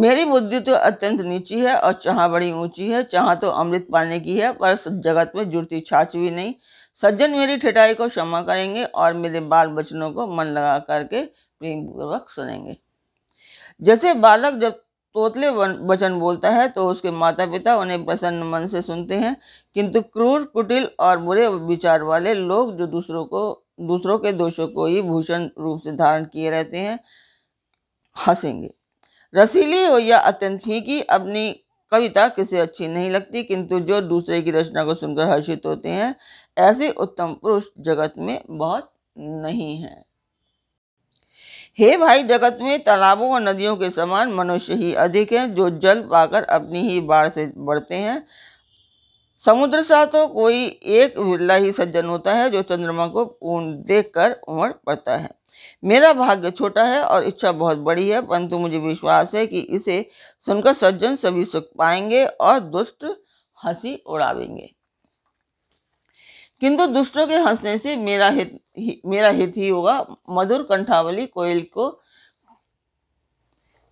मेरी बुद्धि तो अत्यंत नीची है और चाह बड़ी ऊंची है चाह तो अमृत पाने की है पर जगत में जुड़ती छाछ भी नहीं सज्जन मेरी ठिठाई को क्षमा करेंगे और मेरे बाल बचनों को मन लगा करके प्रेम पूर्वक सुनेंगे जैसे बालक जब तोतले वचन बोलता है तो उसके माता पिता उन्हें प्रसन्न मन से सुनते हैं किंतु क्रूर कुटिल और बुरे विचार वाले लोग जो दूसरों को दूसरों के दोषों को ही भूषण रूप से धारण किए रहते हैं हंसेंगे रसीली हो या अत्यंत फीकी अपनी कविता किसे अच्छी नहीं लगती किंतु जो दूसरे की रचना को सुनकर हर्षित होते हैं ऐसे उत्तम पुरुष जगत में बहुत नहीं हैं हे भाई जगत में तालाबों और नदियों के समान मनुष्य ही अधिक हैं जो जल पाकर अपनी ही बाढ़ से बढ़ते हैं समुद्र सा तो कोई एक विरला ही सज्जन होता है जो चंद्रमा को पूर्ण देख कर उमड़ पड़ता है मेरा भाग्य छोटा है और इच्छा बहुत बड़ी है परंतु मुझे विश्वास है कि इसे सुनकर सज्जन सभी सुख पाएंगे और दुष्ट हंसी उड़ावेंगे किंतु दुष्टों के हंसने से मेरा हित ही, मेरा हित ही होगा मधुर कंठावली कोयल को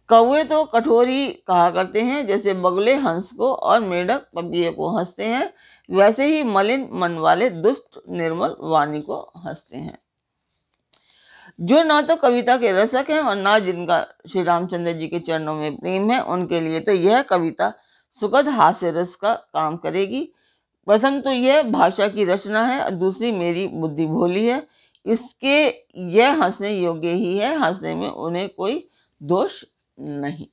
कौए तो कठोरी कहा करते हैं जैसे बगले हंस को और मेढक पपिए को हंसते हैं वैसे ही मलिन मन वाले दुष्ट निर्मल वाणी को हंसते हैं जो ना तो कविता के रसक हैं और ना जिनका श्री रामचंद्र जी के चरणों में प्रेम है उनके लिए तो यह कविता सुखद हास्य रस का काम करेगी प्रथम तो यह भाषा की रचना है और दूसरी मेरी बुद्धि भोली है इसके यह हंसने योग्य ही है हंसने में उन्हें कोई दोष नहीं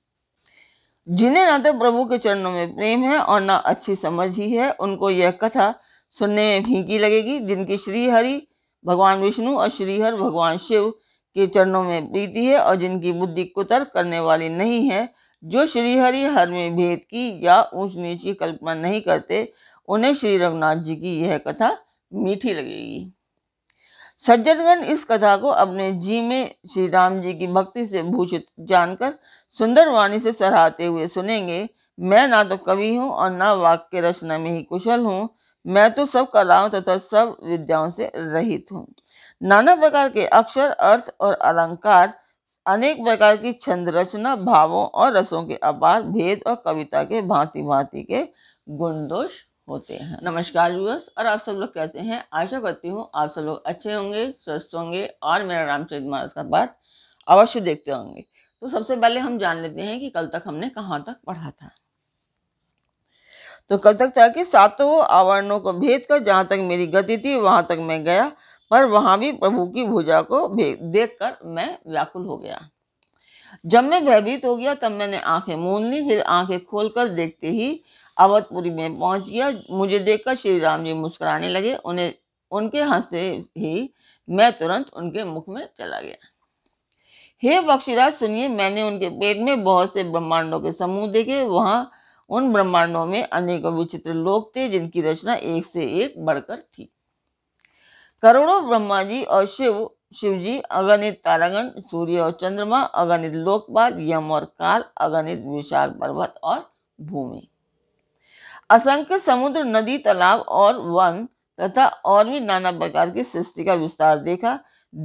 जिन्हें ना तो प्रभु के चरणों में प्रेम है और ना अच्छी समझ ही है उनको यह कथा सुनने में फीकी लगेगी जिनकी श्री हरि भगवान विष्णु और श्रीहर भगवान शिव के चरणों में प्रीति है और जिनकी बुद्धि कुतर्क करने वाली नहीं है जो श्रीहरि हर में भेद की या ऊंच नीच की कल्पना नहीं करते उन्हें श्री रघुनाथ जी की यह कथा मीठी लगेगी सज्जनगण इस कथा को अपने जी में श्री राम जी की भक्ति से भूषित जानकर सुंदर वाणी से सराहते हुए सुनेंगे मैं ना तो कवि हूँ और ना वाक्य रचना में ही कुशल हूँ मैं तो सब कलाओं तथा तो सब विद्याओं से रहित हूँ नाना प्रकार के अक्षर अर्थ और अलंकार अनेक प्रकार की छंद रचना भावों और रसों के अपार भेद और कविता के भांति भांति के गुण दोष होते हैं नमस्कार व्यूअर्स और आप सब लोग कैसे हैं आशा करती हूँ आप सब लोग अच्छे होंगे स्वस्थ होंगे और मेरा रामचरित मानस का पाठ अवश्य देखते होंगे तो सबसे पहले हम जान लेते हैं कि कल तक हमने कहाँ तक पढ़ा था तो कल तक था कि सातों आवरणों को भेद कर जहाँ तक मेरी गति थी वहाँ तक मैं गया पर वहाँ भी प्रभु की भुजा को देख कर मैं व्याकुल हो गया जब मैं भयभीत हो गया तब मैंने आंखें मूंद ली फिर आंखें खोलकर देखते ही अवधपुरी में पहुंच गया मुझे देखकर श्री राम जी मुस्कुराने लगे उन्हें उनके हंसते ही मैं तुरंत उनके मुख में चला गया हे बख्शीराज सुनिए मैंने उनके पेट में बहुत से ब्रह्मांडों के समूह देखे वहाँ उन ब्रह्मांडों में अनेकों विचित्र लोक थे जिनकी रचना एक से एक बढ़कर थी करोड़ों ब्रह्मा जी और शिव शिव जी अगणित तारागण सूर्य और चंद्रमा अगणित लोकपाल यम और काल अगणित विशाल पर्वत और भूमि असंख्य समुद्र नदी तालाब और वन तथा और भी नाना प्रकार की सृष्टि का विस्तार देखा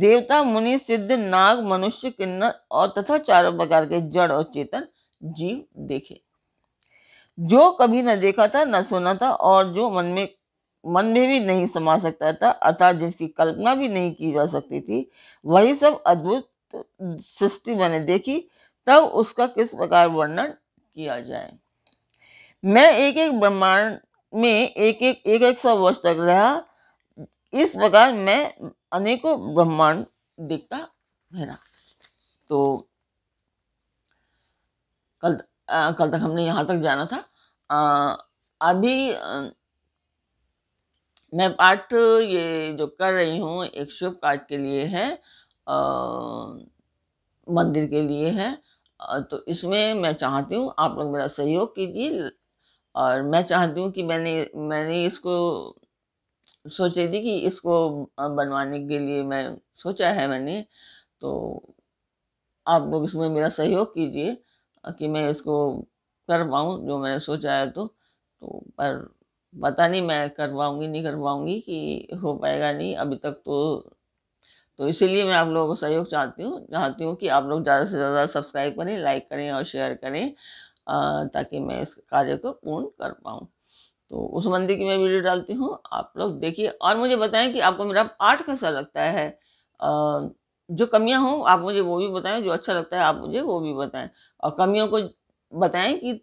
देवता मुनि सिद्ध नाग मनुष्य किन्नर और तथा चारों प्रकार के जड़ और चेतन जीव देखे जो कभी न देखा था न सुना था और जो मन में मन में भी नहीं समा सकता था अर्थात जिसकी कल्पना भी नहीं की जा सकती थी वही सब अद्भुत सृष्टि मैंने देखी तब उसका किस प्रकार वर्णन किया जाए मैं एक एक ब्रह्मांड में एक एक एक एक सौ वर्ष तक रहा इस प्रकार मैं अनेकों ब्रह्मांड देखता मेरा तो कल आ, कल तक हमने यहाँ तक जाना था आ, अभी आ, मैं पार्ट ये जो कर रही हूँ एक शुभ कार्ड के लिए है आ, मंदिर के लिए है आ, तो इसमें मैं चाहती हूँ आप लोग मेरा सहयोग कीजिए और मैं चाहती हूँ कि मैंने मैंने इसको सोच रही थी कि इसको बनवाने के लिए मैं सोचा है मैंने तो आप लोग इसमें मेरा सहयोग कीजिए कि मैं इसको कर पाऊँ जो मैंने सोचा है तो, तो पर पता नहीं मैं कर पाऊँगी नहीं कर पाऊँगी कि हो पाएगा नहीं अभी तक तो तो इसीलिए मैं आप लोगों को सहयोग चाहती हूँ चाहती हूँ कि आप लोग ज़्यादा से ज़्यादा सब्सक्राइब करें लाइक करें और शेयर करें आ, ताकि मैं इस कार्य को पूर्ण कर पाऊँ तो उस मंदिर की मैं वीडियो डालती हूँ आप लोग देखिए और मुझे बताएं कि आपको मेरा पाठ कैसा लगता है आ, जो कमियां हो आप मुझे वो भी बताएं जो अच्छा लगता है आप मुझे वो भी बताएं और कमियों को बताएं कि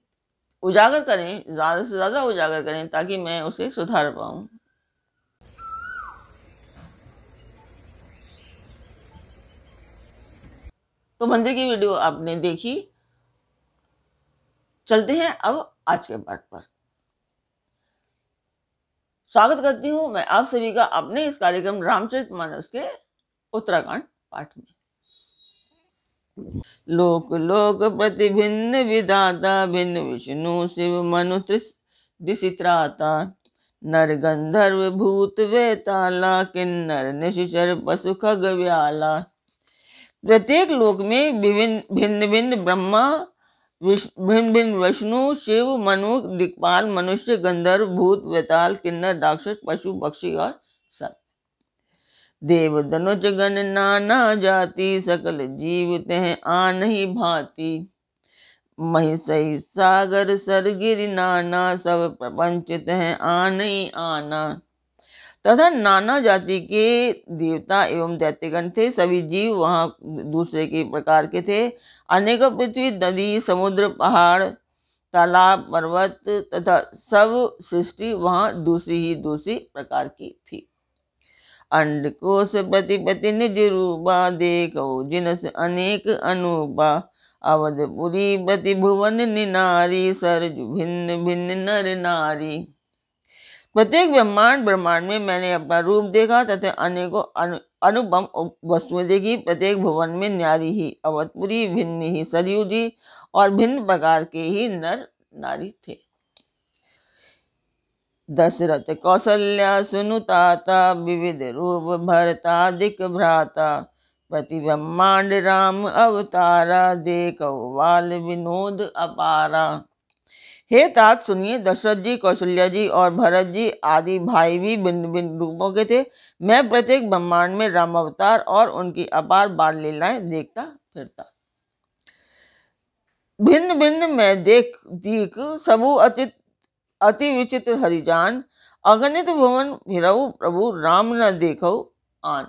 उजागर करें ज़्यादा से ज़्यादा उजागर करें ताकि मैं उसे सुधार पाऊँ तो मंदिर की वीडियो आपने देखी चलते हैं अब आज के पाठ पर स्वागत करती हूं मैं आप सभी का अपने इस कार्यक्रम रामचरित मानस के उत्तराखंड पाठ में लोक लोक प्रति भिन्न विदाता भिन्न विष्णु शिव मनु दिशित्राता नर गंधर्व भूत वेताला किन्नर निशर पशु खग व्याला प्रत्येक लोक में विभिन्न भिन्न भिन्न ब्रह्मा भिन्न भिन्न विष्णु शिव मनु दिक्पाल मनुष्य गंधर्व भूत वेताल किन्नर राक्षस पशु पक्षी और सब देव धनुज गण नाना जाति सकल जीव तह आन ही भांति महिषई सागर सरगिर नाना सब प्रपंच तह आन ही आना तथा नाना जाति के देवता एवं दैत्यगण थे सभी जीव वहाँ दूसरे के प्रकार के थे अनेकों पृथ्वी नदी समुद्र पहाड़ तालाब पर्वत तथा सब सृष्टि वहाँ दूसरी ही दूसरी प्रकार की थी अंड अंडकोश प्रतिपति निज रूपा देखो जिनस अनेक अनुपा अवधपुरी प्रतिभुवन निनारी सरज भिन्न भिन्न नर नारी प्रत्येक ब्रह्मांड ब्रह्मांड में मैंने अपना रूप देखा तथा अनेकों अनुपम वस्तुएं देखी प्रत्येक भुवन में न्यारी ही अवधपुरी भिन्न ही सरयू जी और भिन्न प्रकार के ही नर नारी थे दशरथ कौशल्या सुनुताता विविध रूप दिक भ्राता ब्रह्मांड राम अवतारा देखो वाल विनोद अपारा हे तात सुनिए दशरथ जी कौशल्या जी और भरत जी आदि भाई भी भिन्न भिन्न रूपों के थे मैं प्रत्येक ब्रह्मांड में राम अवतार और उनकी अपार बाल लीलाएं देखता फिरता भिन्न भिन्न मैं देख दीख सबू अचित अति विचित्र हरिजान अगणित भुवन भिरऊ प्रभु राम न देख आन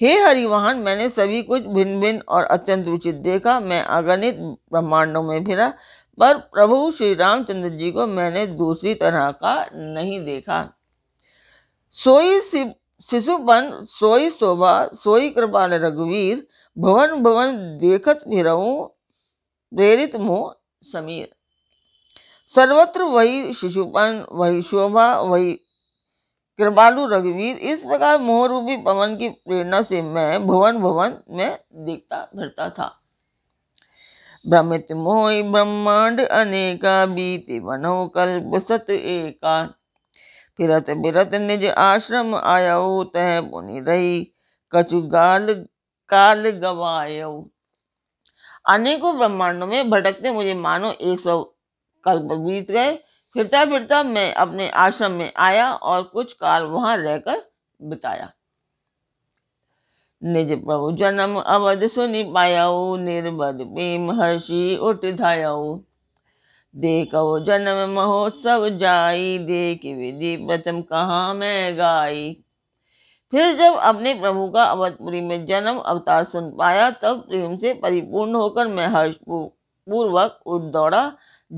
हे हरिवाहन मैंने सभी कुछ भिन्न भिन्न और अत्यंत उचित देखा मैं अगणित ब्रह्मांडों में फिरा पर प्रभु श्री रामचंद्र जी को मैंने दूसरी तरह का नहीं देखा सोई शिशुपन सोई शोभा सोई कृपाल रघुवीर भवन भवन देखत फिर प्रेरित मोह समीर सर्वत्र वही शिशुपन वही शोभा वही कृपालु रघुवीर इस प्रकार मोह रूपी पवन की प्रेरणा से मैं भुवन भवन में देखता भरता था भ्रमित ब्रह्मांड अनेका बीते वनो कल्प सत एका फिरत बिरत निज आश्रम आयो तह पुनि रही कछु गाल काल गवायो अनेकों ब्रह्मांडों में भटकते मुझे मानो एक सौ कल बीत गए फिरता फिरता मैं अपने आश्रम में आया और कुछ काल वहां रहकर बिताया निज प्रभु जन्म अवध सुनि पायाऊ निर्बध प्रेम हर्षि उठ धायाऊ देखो जन्म महोत्सव जाई देख विधि प्रथम कहाँ मैं गाई फिर जब अपने प्रभु का अवधपुरी में जन्म अवतार सुन पाया तब प्रेम से परिपूर्ण होकर मैं हर्ष पूर्वक उठ दौड़ा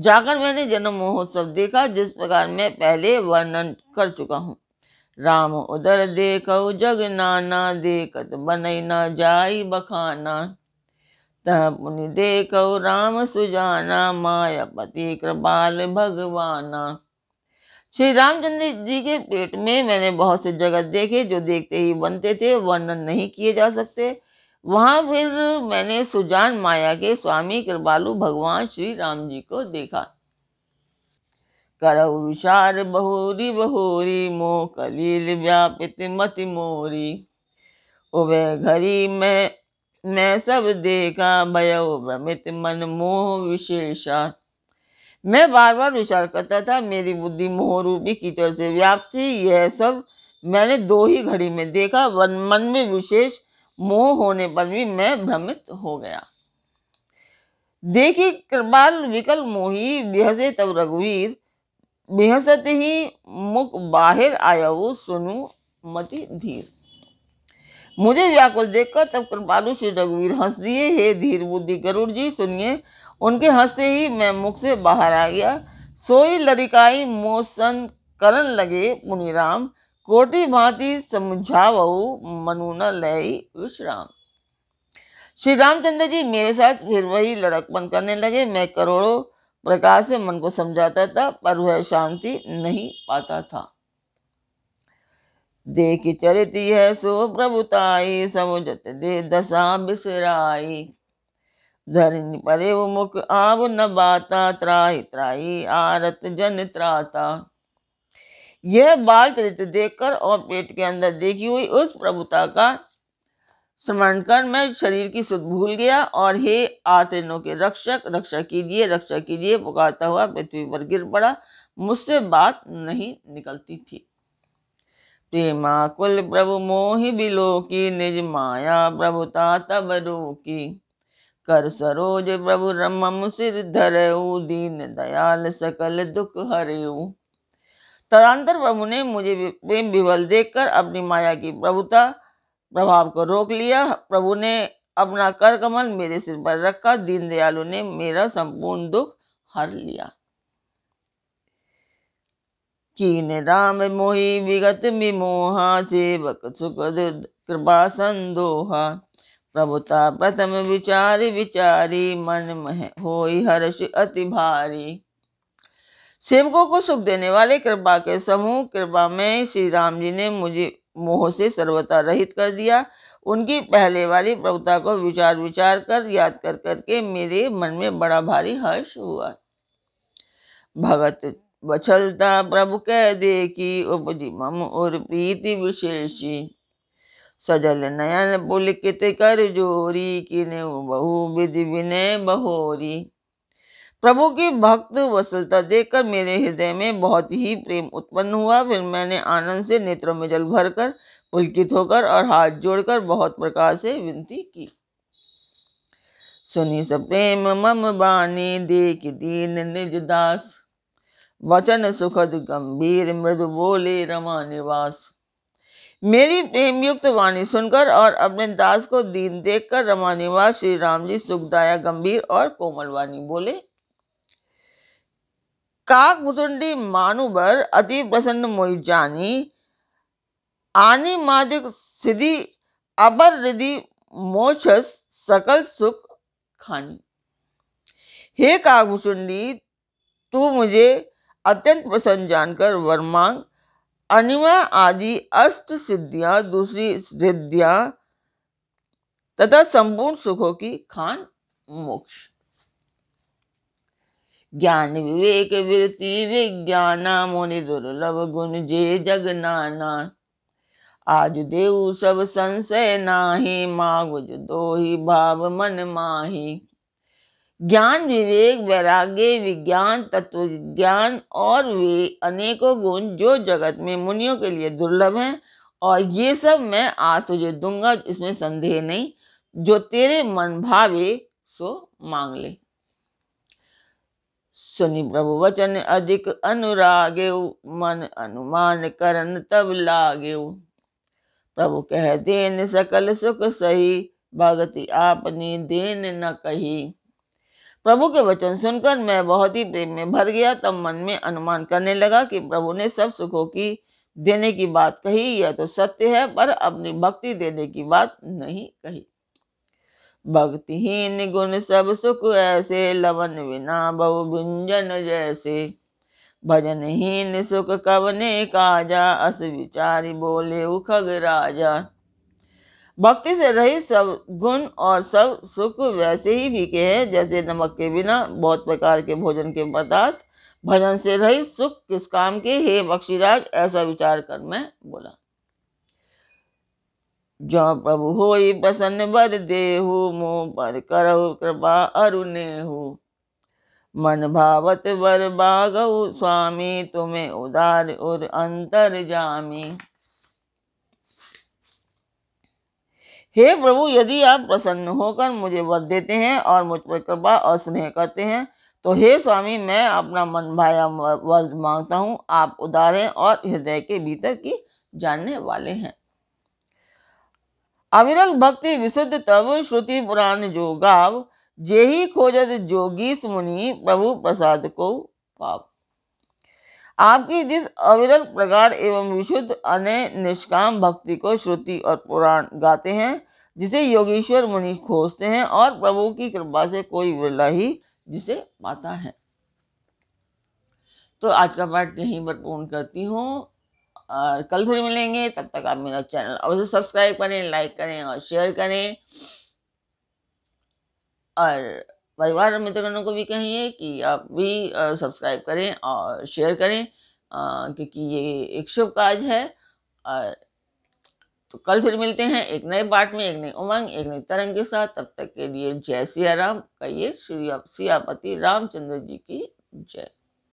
जाकर मैंने जन्म महोत्सव देखा जिस प्रकार मैं पहले वर्णन कर चुका हूँ राम उदर देख जग नाना देखत बनैना जाई बखाना तह पुनि देख राम सुजाना मायापति कृपाल भगवाना श्री रामचंद्र जी के पेट में मैंने बहुत से जगत देखे जो देखते ही बनते थे वर्णन नहीं किए जा सकते वहाँ फिर मैंने सुजान माया के स्वामी कृपालु भगवान श्री राम जी को देखा करऊ विचार बहुरी बहुरी मो कलील व्यापित मति मोरी उबे घरी मैं मैं सब देखा भय भ्रमित मन मोह विशेषा मैं बार बार विचार करता था मेरी बुद्धि मोह रूपी कीचड़ से व्याप्त थी यह सब मैंने दो ही घड़ी में देखा वन मन में विशेष मोह होने पर भी मैं भ्रमित हो गया देखी कृपाल विकल मोही बेहसे तब रघुवीर बेहसत ही मुख बाहिर आया वो सुनु मति धीर मुझे व्याकुल देखकर तब कृपालु श्री रघुवीर हंस दिए हे धीर बुद्धि गरुड़ जी सुनिए उनके हंस से ही मैं मुख से बाहर आ गया सोई लड़िकाई मोसन करण लगे मुनिराम કોટીમાંથી मनु न लय विश्राम श्री रामचंद्र जी मेरे साथ फिर वही लड़कपन करने लगे मैं करोड़ों प्रकार से मन को समझाता था पर वह शांति नहीं पाता था देख चरती है सो प्रभुताई समुझत दे दशा बिसराई धरनी परे मुख आव न बाता त्राही त्राही आरत जन त्राता यह बाल चरित्र देखकर और पेट के अंदर देखी हुई उस प्रभुता का स्मरण कर मैं शरीर की सुध भूल गया और हे आर्तनों के रक्षक रक्षा कीजिए रक्षा कीजिए पुकारता हुआ पृथ्वी पर गिर पड़ा मुझसे बात नहीं निकलती थी प्रेमा कुल प्रभु मोहि बिलो की निज माया प्रभुता तब रोकी कर सरोज प्रभु रम सिर धरऊ दीन दयाल सकल दुख हरेऊ तदांतर प्रभु ने मुझे प्रेम विवल देखकर अपनी माया की प्रभुता प्रभाव को रोक लिया प्रभु ने अपना कर कमल मेरे सिर पर रखा दीन दयालु ने मेरा संपूर्ण दुख हर लिया कीन राम मोही विगत विमोहा सेवक सुख कृपा संदोहा प्रभुता प्रथम विचारी विचारी मन मह होई हर्ष अति भारी सेवकों को सुख देने वाले कृपा के समूह कृपा में श्री राम जी ने मुझे मोह से सर्वता रहित कर दिया उनकी पहले वाली प्रभुता को विचार विचार कर याद कर करके मेरे मन में बड़ा भारी हर्ष हुआ भगत बछलता प्रभु कह देखी उपजी मम और प्रीति विशेषी सजल नयन पुलकित कर जोरी कि बहु विधि विनय बहोरी प्रभु की भक्त वसलता देखकर मेरे हृदय में बहुत ही प्रेम उत्पन्न हुआ फिर मैंने आनंद से नेत्रों में जल भरकर पुलकित होकर और हाथ जोड़कर बहुत प्रकार से विनती की सुनी सप्रेम मम बानी देख दीन निज दास वचन सुखद गंभीर मृदु बोले रमा निवास मेरी प्रेम युक्त वाणी सुनकर और अपने दास को दीन देखकर रमा निवास श्री राम जी सुखदाया गंभीर और कोमल वाणी बोले काक काकभुतुंडी मानुबर अति प्रसन्न मोहिजानी आनी मादिक सिद्धि अबर रिधि मोक्ष सकल सुख खानी हे काकभुचुंडी तू मुझे अत्यंत प्रसन्न जानकर वर मांग अनिमा आदि अष्ट सिद्धियां दूसरी सिद्धियां तथा संपूर्ण सुखों की खान मोक्ष ज्ञान विवेक वृत्ति विज्ञान मुनि दुर्लभ गुण जे जग नाना आज देव सब संशय नाही मागुज दो ही भाव मन माही ज्ञान विवेक वैराग्य विज्ञान तत्व ज्ञान और वे अनेकों गुण जो जगत में मुनियों के लिए दुर्लभ हैं और ये सब मैं आज तुझे दूंगा इसमें संदेह नहीं जो तेरे मन भावे सो मांग ले सुनि प्रभु वचन अधिक अनुरागे मन अनुमान करन तब लागे प्रभु कह देन सकल सुख सही भगति आपनी देन न कही प्रभु के वचन सुनकर मैं बहुत ही प्रेम में भर गया तब मन में अनुमान करने लगा कि प्रभु ने सब सुखों की देने की बात कही यह तो सत्य है पर अपनी भक्ति देने की बात नहीं कही भक्तिहीन गुण सब सुख ऐसे लवन बिना बहु गुंजन जैसे भजनहीन सुख कवने काजा अस विचारी बोले उखग राजा भक्ति से रही सब गुण और सब सुख वैसे ही फीके हैं जैसे नमक के बिना बहुत प्रकार के भोजन के पदार्थ भजन से रही सुख किस काम के हे बक्शीराज ऐसा विचार कर मैं बोला जो प्रभु हो प्रसन्न बर देहु मो पर करहु कृपा अरुणेहु मन भावत वर बागऊ स्वामी तुम्हें उदार और अंतर जामी हे प्रभु यदि आप प्रसन्न होकर मुझे वर देते हैं और मुझ पर कृपा और स्नेह करते हैं तो हे स्वामी मैं अपना मन भाया वर मांगता हूँ आप उदार हैं और हृदय के भीतर की जानने वाले हैं अविरल भक्ति विशुद्ध तब श्रुति पुराण जो गाव जे ही खोजत जोगी मुनि प्रभु प्रसाद को पाप आपकी जिस अविरल प्रकार एवं विशुद्ध अन्य निष्काम भक्ति को श्रुति और पुराण गाते हैं जिसे योगेश्वर मुनि खोजते हैं और प्रभु की कृपा से कोई विरला ही जिसे पाता है तो आज का पाठ यहीं पर पूर्ण करती हूँ और कल फिर मिलेंगे तब तक आप मेरा चैनल अवश्य सब्सक्राइब करें लाइक करें और शेयर करें और परिवार और मित्रगणों को भी कहिए कि आप भी सब्सक्राइब करें और शेयर करें क्योंकि ये एक शुभ काज है और तो कल फिर मिलते हैं एक नए पार्ट में एक नई उमंग एक नई तरंग के साथ तब तक के लिए जय सिया राम कहिए श्री सियापति रामचंद्र जी की जय